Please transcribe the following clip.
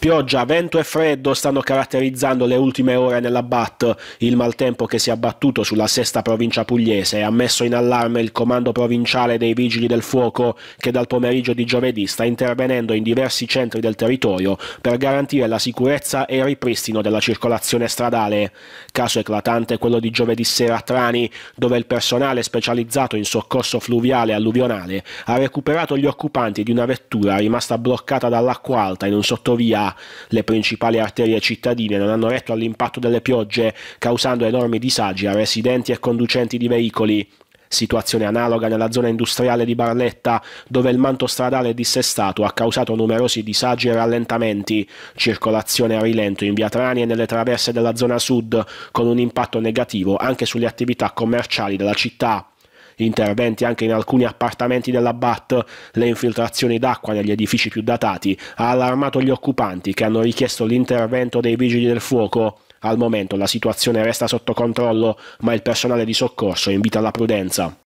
Pioggia, vento e freddo stanno caratterizzando le ultime ore nella BAT. Il maltempo che si è abbattuto sulla sesta provincia pugliese ha messo in allarme il comando provinciale dei Vigili del Fuoco che dal pomeriggio di giovedì sta intervenendo in diversi centri del territorio per garantire la sicurezza e il ripristino della circolazione stradale. Caso eclatante quello di giovedì sera a Trani, dove il personale specializzato in soccorso fluviale e alluvionale ha recuperato gli occupanti di una vettura rimasta bloccata dall'acqua alta in un sottovia le principali arterie cittadine non hanno retto all'impatto delle piogge, causando enormi disagi a residenti e conducenti di veicoli. Situazione analoga nella zona industriale di Barletta, dove il manto stradale dissestato ha causato numerosi disagi e rallentamenti, circolazione a rilento in via Trani e nelle traverse della zona sud, con un impatto negativo anche sulle attività commerciali della città interventi anche in alcuni appartamenti della BAT, le infiltrazioni d'acqua negli edifici più datati, ha allarmato gli occupanti che hanno richiesto l'intervento dei vigili del fuoco. Al momento la situazione resta sotto controllo, ma il personale di soccorso invita alla prudenza.